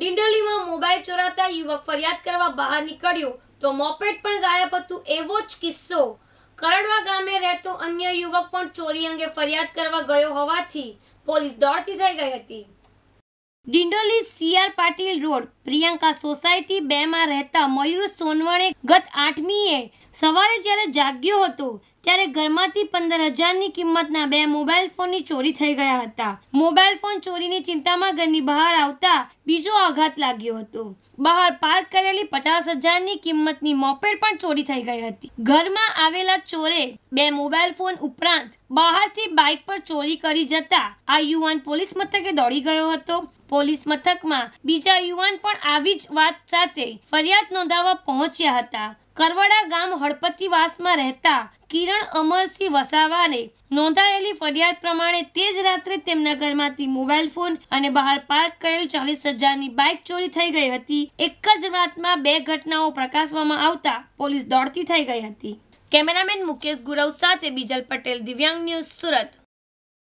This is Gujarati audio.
ડિંડોલીમાં મોબાઈલ ચોરાતા યુવક ફરિયાદ કરવા બહાર નીકળ્યો તો મોપેટ પણ ગાયબ હતું એવો જ કિસ્સો કરડવા ગામે રહેતો અન્ય યુવક પણ ચોરી અંગે ફરિયાદ કરવા ગયો હોવાથી પોલીસ દોડતી થઈ ગઈ હતી Dindoli CR Patil road Priyanka society બેમાં રહેતા મયુર સોનવણે ગત આઠમીએ સવારે જ્યારે જાગ્યો હતો ત્યારે ઘરમાંથી પંદર હજારની કિંમતના બે મોબાઈલ ફોનની ચોરી થઈ ગયા હતા મોબાઈલ ફોન ચોરીની ચિંતામાં ઘરની બહાર આવતા બીજો આઘાત લાગ્યો હતો બહાર પાર્ક કરેલી પચાસ હજારની કિંમતની મોપેડ પણ ચોરી થઈ ગઈ હતી ઘરમાં આવેલા ચોરે બે મોબાઈલ ફોન ઉપરાંત બહારથી બાઇક પર ચોરી કરી જતા આ યુવાન પોલીસ મથકે દોડી ગયો હતો પોલીસ મથકમાં બીજા યુવાન પણ આવી જ વાત સાથે ફરિયાદ નોંધાવવા પહોંચ્યા હતા કરવડા ગામ હળપતિવાસમાં રહેતા કિરણ અમરસિંહ વસાવાને નોંધાયેલી ફરિયાદ પ્રમાણે તે જ રાત્રે તેમના ઘરમાંથી મોબાઈલ ફોન અને બહાર પાર્ક કરેલ ચાલીસ હજારની બાઇક ચોરી થઈ ગઈ હતી એક જ રાતમાં બે ઘટનાઓ પ્રકાશવામાં આવતા પોલીસ દોડતી થઈ ગઈ હતી કેમેરામેન મુકેશ ગુરવ સાથે બીજલ પટેલ દિવ્યાંગ ન્યૂઝ સુરત